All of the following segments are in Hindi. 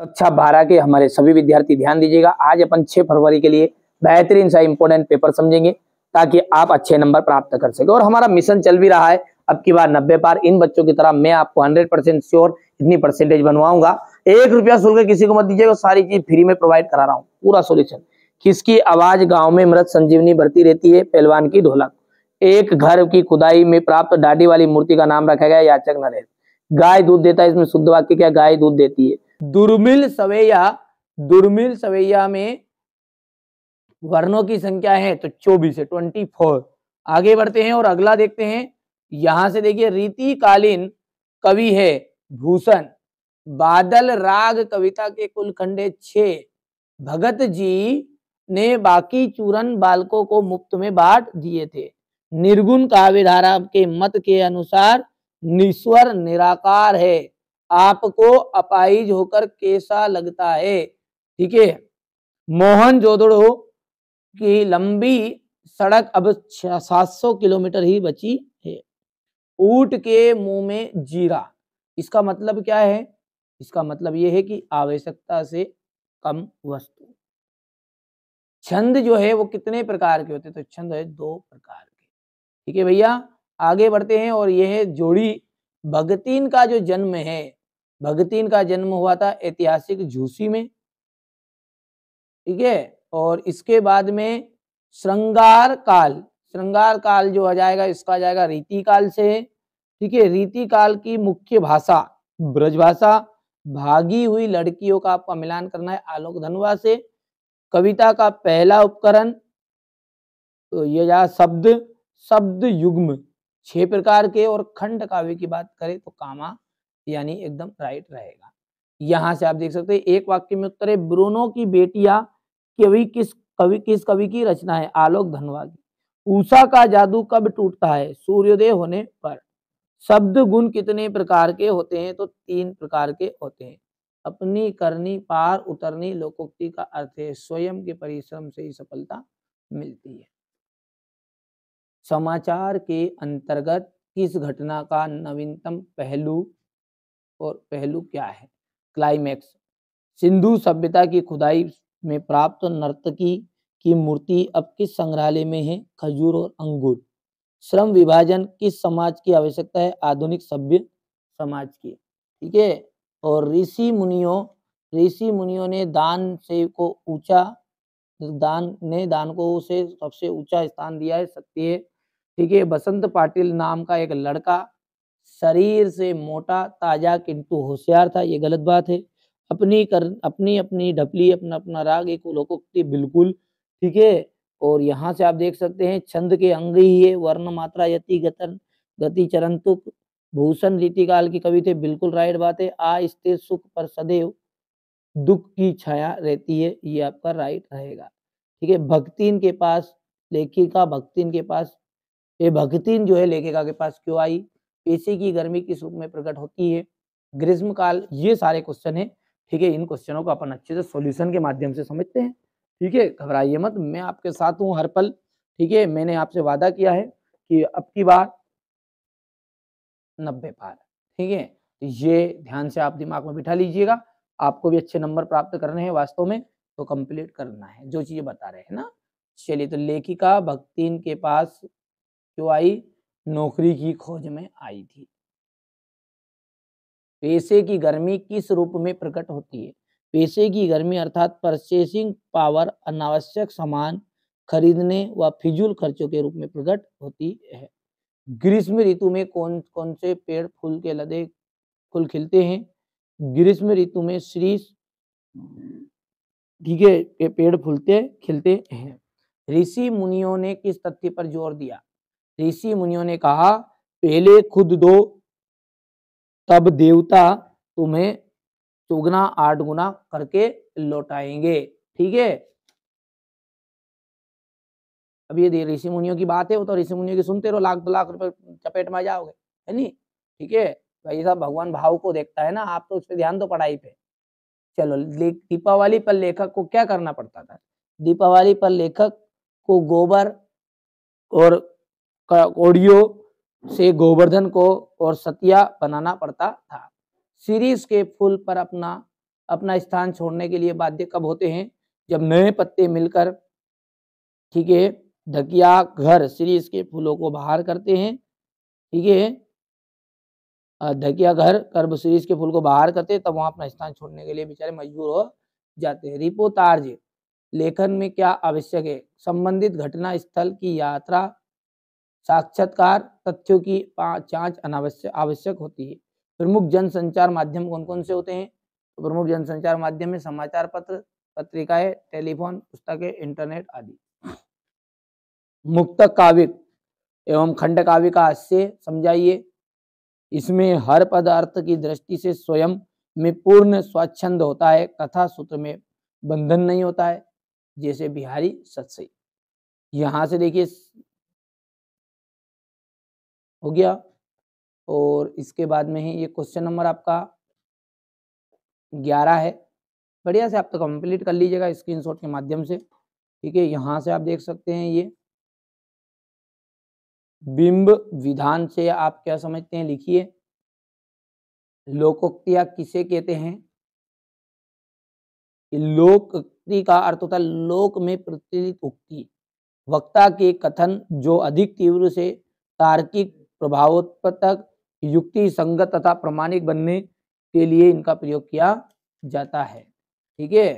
कक्षा अच्छा बारह के हमारे सभी विद्यार्थी ध्यान दीजिएगा आज अपन छह फरवरी के लिए बेहतरीन सा इंपोर्टेंट पेपर समझेंगे ताकि आप अच्छे नंबर प्राप्त कर सके और हमारा मिशन चल भी रहा है अब की बार नब्बे पार इन बच्चों की तरह मैं आपको हंड्रेड परसेंट श्योर इतनी परसेंटेज बनवाऊंगा एक रुपया शुल्क किसी को मत दीजिएगा सारी चीज फ्री में प्रोवाइड करा रहा हूँ पूरा सोल्यूशन किसकी आवाज गाँव में मृत संजीवनी बढ़ती रहती है पहलवान की ढोलक एक घर की खुदाई में प्राप्त डाडी वाली मूर्ति का नाम रखा गया याचक नरेश गाय दूध देता है इसमें शुद्ध वाक्य क्या गाय दूध देती है दुर्मिल सवैया दुर्मिल सवैया में वर्णों की संख्या है तो चौबीस है ट्वेंटी फोर आगे बढ़ते हैं और अगला देखते हैं यहां से देखिए रीतिकालीन कवि है भूषण बादल राग कविता के कुल खंडे छे भगत जी ने बाकी चूरन बालकों को मुफ्त में बांट दिए थे निर्गुण काव्य धारा के मत के अनुसार निस्वर निराकार है आपको अपाइज होकर कैसा लगता है ठीक है मोहन जोदड़ो की लंबी सड़क अब 700 किलोमीटर ही बची है ऊट के मुंह में जीरा इसका मतलब क्या है इसका मतलब यह है कि आवश्यकता से कम वस्तु छंद जो है वो कितने प्रकार के होते हैं तो छंद है दो प्रकार के ठीक है भैया आगे बढ़ते हैं और यह जोड़ी भगतीन का जो जन्म है भगतीन का जन्म हुआ था ऐतिहासिक झूसी में ठीक है और इसके बाद में श्रृंगार काल श्रृंगार काल जो आ जाएगा इसका आ जाएगा रीति काल से ठीक है रीति काल की मुख्य भाषा ब्रजभाषा भागी हुई लड़कियों का आपका मिलान करना है आलोक धनवा से कविता का पहला उपकरण तो ये जा शब्द शब्द युग्म छह प्रकार के और खंड काव्य की बात करें तो कामा यानी एकदम राइट रहेगा यहां से आप देख सकते हैं एक वाक्य में उत्तर है ब्रोनो की बेटिया कवि किस कवि किस कवि की रचना है आलोक धनवा की ऊषा का जादू कब टूटता है सूर्योदय होने पर शब्द गुण कितने प्रकार के होते हैं तो तीन प्रकार के होते हैं अपनी करनी पार उतरनी लोकोक्ति का अर्थ है स्वयं के परिश्रम से ही सफलता मिलती है समाचार के अंतर्गत किस घटना का नवीनतम पहलू और पहलू क्या है क्लाइमैक्स सिंधु सभ्यता की खुदाई में प्राप्त नर्तकी की मूर्ति अब किस संग्रहालय में है खजूर और अंगूर श्रम विभाजन किस समाज की आवश्यकता है आधुनिक सभ्य समाज की ठीक है और ऋषि मुनियों ऋषि मुनियों ने दान से को ऊंचा दान ने दान को उसे सबसे ऊंचा स्थान दिया है सत्य ठीक है बसंत पाटिल नाम का एक लड़का शरीर से मोटा ताजा किंतु होशियार था ये गलत बात है अपनी कर अपनी अपनी ढपली अपना अपना राग एक लोकोक्ति बिल्कुल ठीक है और यहाँ से आप देख सकते हैं छंद के अंग ही है वर्ण मात्रा यति गतन गति चरण तुक भूषण रीतिकाल की कवि थे बिल्कुल राइट बात है आ स्थिर सुख पर सदैव दुख की छाया रहती है ये आपका राइट रहेगा ठीक है भक्तिन के पास लेखिका भक्तिन के पास ये भक्तिन जो है लेखिका के पास क्यों आई पेशे की गर्मी किस रूप में प्रकट होती है ग्रीष्म काल ये सारे क्वेश्चन है ठीक है इन क्वेश्चनों को अपन अच्छे से सॉल्यूशन के माध्यम से समझते हैं ठीक है घबराइए मत मैं आपके साथ हूँ हर पल ठीक है मैंने आपसे वादा किया है कि अब की बार नब्बे पार ठीक है ये ध्यान से आप दिमाग में बिठा लीजिएगा आपको भी अच्छे नंबर प्राप्त करने हैं वास्तव में तो कंप्लीट करना है जो चीजें बता रहे हैं ना चलिए तो लेखिका भक्तिन के पास क्यों आई नौकरी की खोज में आई थी पैसे की गर्मी किस रूप में प्रकट होती है पैसे की गर्मी अर्थात परचेसिंग पावर अनावश्यक सामान खरीदने व फिजूल खर्चों के रूप में प्रकट होती है ग्रीष्म ऋतु में कौन कौन से पेड़ फूल के लदे फूल खिलते हैं ग्रीष्म ऋतु में श्री ठीक है पेड़ फूलते खिलते हैं ऋषि मुनियों ने किस तथ्य पर जोर दिया ऋषि मुनियों ने कहा पहले खुद दो तब देवता तुम्हें चौगुना आठ गुना करके लौटाएंगे ठीक है अब ये ऋषि मुनियों की बात है वो तो ऋषि मुनियों की सुनते रहो लाख दो लाख रुपए चपेट में जाओगे है नी ठीक है भाई तो साहब भगवान भाव को देखता है ना आप तो उस पर ध्यान दो पढ़ाई पे चलो दीपावली पर लेखक को क्या करना पड़ता था दीपावली पर लेखक को गोबर और कौड़ियों से गोवर्धन को और सतिया बनाना पड़ता था सीरीज के फूल पर अपना अपना स्थान छोड़ने के लिए बाध्य कब होते हैं जब नए पत्ते मिलकर ठीक है ढकिया घर सीरीज के फूलों को बाहर करते हैं ठीक है ढकिया घर कर्ब सीरीज के फूल को बाहर करते तब वहां अपना स्थान छोड़ने के लिए बेचारे मजबूर हो जाते हैं रिपोतार्ज लेखन में क्या आवश्यक है संबंधित घटना स्थल की यात्रा साक्षात्कार तथ्यों की जांच अनावश्यक आवश्यक होती है प्रमुख जनसंचार माध्यम कौन कौन से होते हैं तो प्रमुख जनसंचार माध्यम में समाचार पत्र पत्रिकाएं टेलीफोन पुस्तकें इंटरनेट आदि मुक्त काव्य एवं खंड काव्य का हास्य समझाइए इसमें हर पदार्थ की दृष्टि से स्वयं में पूर्ण स्वच्छंद होता है कथा सूत्र में बंधन नहीं होता है जैसे बिहारी सत्सई यहाँ से देखिए हो गया और इसके बाद में ही ये क्वेश्चन नंबर आपका ग्यारह है बढ़िया से आप तो कंप्लीट कर लीजिएगा स्क्रीनशॉट के माध्यम से ठीक है यहाँ से आप देख सकते हैं ये बिंब विधान से आप क्या समझते हैं लिखिए लोकोक्तिया किसे कहते हैं लोकोक्ति का अर्थ होता है लोक में प्रचलित उक्ति वक्ता के कथन जो अधिक तीव्र से तार्किक प्रभावोत्पतक युक्ति संगत तथा प्रमाणिक बनने के लिए इनका प्रयोग किया जाता है ठीक है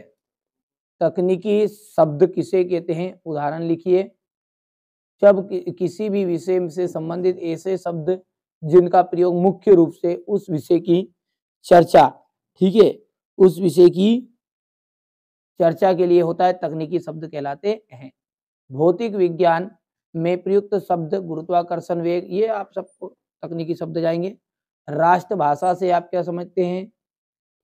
तकनीकी शब्द किसे कहते हैं उदाहरण लिखिए जब कि, किसी भी विषय से संबंधित ऐसे शब्द जिनका प्रयोग मुख्य रूप से उस विषय की चर्चा ठीक है उस विषय की चर्चा के लिए होता है तकनीकी शब्द कहलाते हैं भौतिक विज्ञान में प्रयुक्त शब्द गुरुत्वाकर्षण वेग ये आप सबको तकनीकी शब्द जाएंगे राष्ट्रभाषा से आप क्या समझते हैं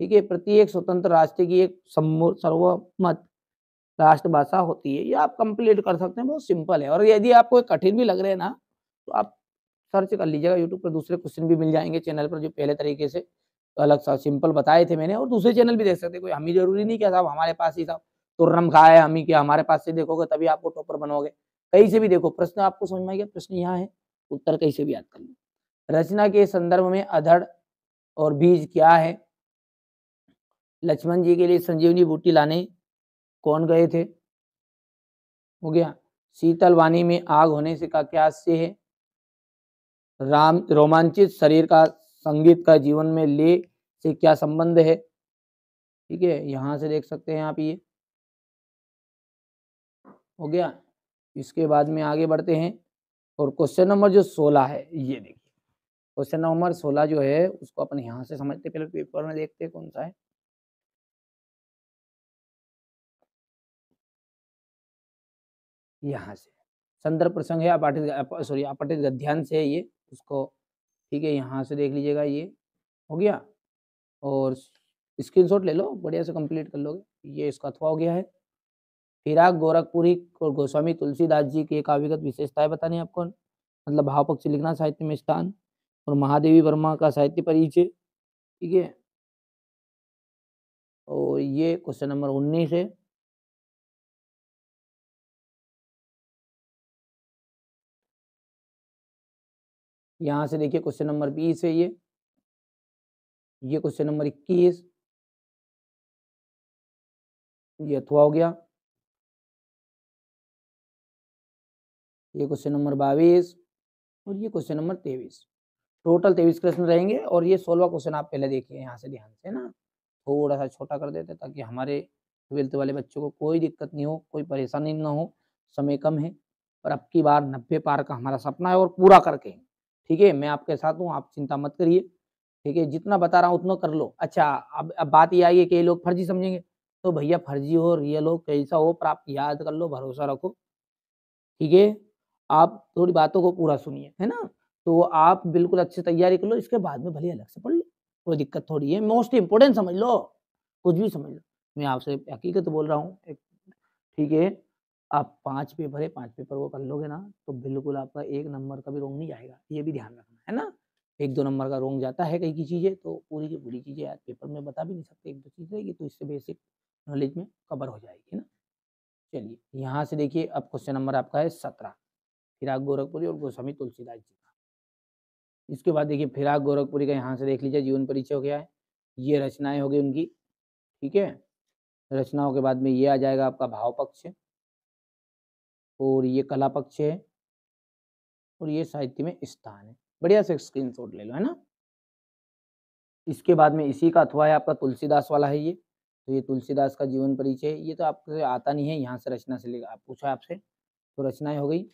ठीक है प्रत्येक स्वतंत्र राष्ट्र की एक सर्वमत राष्ट्रभाषा होती है ये आप कंप्लीट कर सकते हैं बहुत सिंपल है और यदि आपको कठिन भी लग रहे हैं ना तो आप सर्च कर लीजिएगा यूट्यूब पर दूसरे क्वेश्चन भी मिल जाएंगे चैनल पर जो पहले तरीके से अलग सा सिंपल बताए थे मैंने और दूसरे चैनल भी देख सकते कोई हम ही जरूरी नहीं क्या साहब हमारे पास ही साहब तुर्रम खाया है हम ही क्या हमारे पास से देखोगे तभी आपको टॉपर बनोगे कहीं से भी देखो प्रश्न आपको समझ में आ गया प्रश्न यहाँ है उत्तर कहीं से भी याद कर लो रचना के संदर्भ में अधड़ और बीज क्या है लक्ष्मण जी के लिए संजीवनी बूटी लाने कौन गए थे हो गया शीतल वाणी में आग होने से का क्या आश्चर्य है राम रोमांचित शरीर का संगीत का जीवन में ले से क्या संबंध है ठीक है यहां से देख सकते हैं आप ये हो गया इसके बाद में आगे बढ़ते हैं और क्वेश्चन नंबर जो सोलह है ये देखिए क्वेश्चन नंबर सोलह जो है उसको अपन यहाँ से समझते पहले पेपर में देखते कौन सा है यहाँ से संदर्भ प्रसंग है अपाठित सॉरी अपाठित गध्यान से है ये उसको ठीक है यहाँ से देख लीजिएगा ये हो गया और स्क्रीनशॉट ले लो बढ़िया से कंप्लीट कर लोगे ये इसका अथवा हो गया है फिराक गोरखपुरी और गोस्वामी तुलसीदास जी की एक आविगत विशेषताएं बतानी आपको मतलब भाव पक्ष लिखना साहित्य में स्थान और महादेवी वर्मा का साहित्य परिचय ठीक है और ये क्वेश्चन नंबर उन्नीस है यहाँ से देखिए क्वेश्चन नंबर बीस है ये ये क्वेश्चन नंबर इक्कीस ये अथवा हो गया ये क्वेश्चन नंबर बाईस और ये क्वेश्चन नंबर तेईस टोटल तेईस क्वेश्चन रहेंगे और ये सोलवा क्वेश्चन आप पहले देखिए यहाँ से ध्यान से ना थोड़ा सा छोटा कर देते ताकि हमारे ट्वेल्थ वाले बच्चों को कोई दिक्कत नहीं हो कोई परेशानी ना हो समय कम है और अब की बार नब्बे पार का हमारा सपना है और पूरा करके ठीक है मैं आपके साथ हूँ आप चिंता मत करिए ठीक है जितना बता रहा हूँ उतना कर लो अच्छा अब अब बात ये आई है कि लोग फर्जी समझेंगे तो भैया फर्जी हो रियल हो कैसा हो पर आप याद कर लो भरोसा रखो ठीक है आप थोड़ी बातों को पूरा सुनिए है ना तो आप बिल्कुल अच्छी तैयारी कर लो इसके बाद में भले अलग से पढ़ लो कोई दिक्कत थोड़ी है मोस्ट इम्पोर्टेंट समझ लो कुछ भी समझ लो मैं आपसे हकीकत बोल रहा हूँ ठीक है आप पांच पेपर है पांच पेपर को कर लोगे ना तो बिल्कुल आपका एक नंबर का भी रोंग नहीं जाएगा ये भी ध्यान रखना है ना एक दो नंबर का रोंग जाता है कई की चीज़ें तो पूरी की पूरी चीज़ें आज पेपर में बता भी नहीं सकते एक दो चीज़ रहेगी तो इससे बेसिक नॉलेज में कवर हो जाएगी ना चलिए यहाँ से देखिए अब क्वेश्चन नंबर आपका है सत्रह फिराक गोरखपुरी और गोस्वामी तुलसीदास जी का इसके बाद देखिए फिराक गोरखपुरी का यहाँ से देख लीजिए जीवन परिचय हो गया है ये रचनाएं होगी उनकी ठीक है रचनाओं के बाद में ये आ जाएगा आपका भाव पक्ष और ये कला पक्ष है और ये साहित्य में स्थान है बढ़िया से स्क्रीन शॉट ले लो है ना इसके बाद में इसी का अथवा है आपका तुलसीदास वाला है ये तो ये तुलसीदास का जीवन परिचय ये तो आपसे आता नहीं है यहाँ से रचना से लेकर पूछा आपसे तो रचनाएं हो गई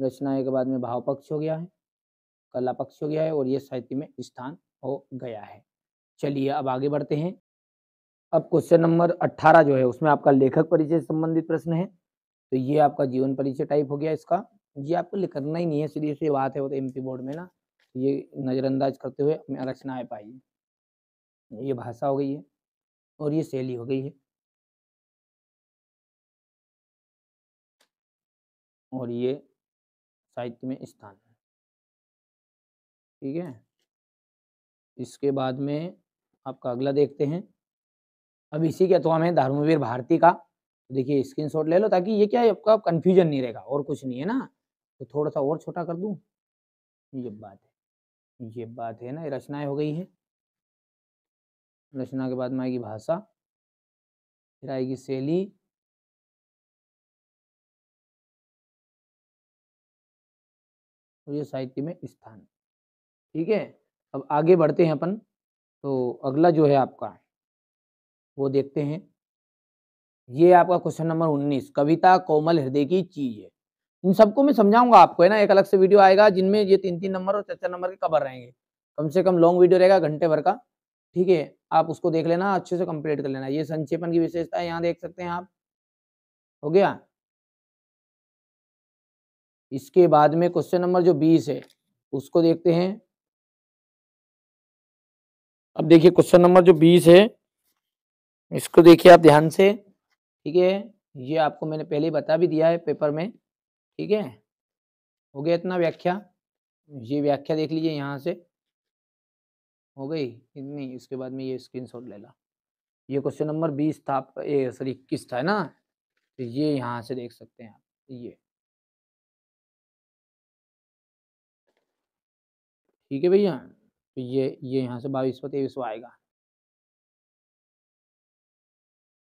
रचना के बाद में भाव पक्ष हो गया है कला पक्ष हो गया है और ये साहित्य में स्थान हो गया है चलिए अब आगे बढ़ते हैं अब क्वेश्चन नंबर अट्ठारह जो है उसमें आपका लेखक परिचय संबंधित प्रश्न है तो ये आपका जीवन परिचय टाइप हो गया इसका ये आपको करना ही नहीं है सीधी सी बात है वो तो एमपी बोर्ड में ना ये नज़रअंदाज करते हुए अपनी रचनाएं पाई ये भाषा हो गई है और ये शैली हो गई है और ये साहित्य में स्थान है ठीक है इसके बाद में आपका अगला देखते हैं अब इसी के अथवा में धर्मवीर भारती का तो देखिए स्क्रीनशॉट ले लो ताकि ये क्या आपका कंफ्यूजन नहीं रहेगा और कुछ नहीं है ना तो थोड़ा सा और छोटा कर दूं ये बात है ये बात है ना रचनाएं हो गई है रचना के बाद में आएगी भाषा फिर आएगी शैली तो ये साहित्य में स्थान ठीक है अब आगे बढ़ते हैं अपन तो अगला जो है आपका वो देखते हैं ये आपका क्वेश्चन नंबर उन्नीस कविता कोमल हृदय की चीज है इन सबको मैं समझाऊंगा आपको है ना एक अलग से वीडियो आएगा जिनमें ये तीन तीन नंबर और चार चार नंबर के कवर रहेंगे कम से कम लॉन्ग वीडियो रहेगा घंटे भर का ठीक है आप उसको देख लेना अच्छे से कंप्लीट कर लेना ये संक्षेपन की विशेषता है यहाँ देख सकते हैं आप हो गया इसके बाद में क्वेश्चन नंबर जो बीस है उसको देखते हैं अब देखिए क्वेश्चन नंबर जो बीस है इसको देखिए आप ध्यान से ठीक है ये आपको मैंने पहले ही बता भी दिया है पेपर में ठीक है हो गया इतना व्याख्या ये व्याख्या देख लीजिए यहाँ से हो गई इतनी इसके बाद में ये शॉट ले ला ये क्वेश्चन नंबर बीस था आपका सॉरी इक्कीस था है ना तो ये यहाँ से देख सकते हैं आप ये ठीक है भैया तो ये ये यहाँ से बाईस पर तेईस आएगा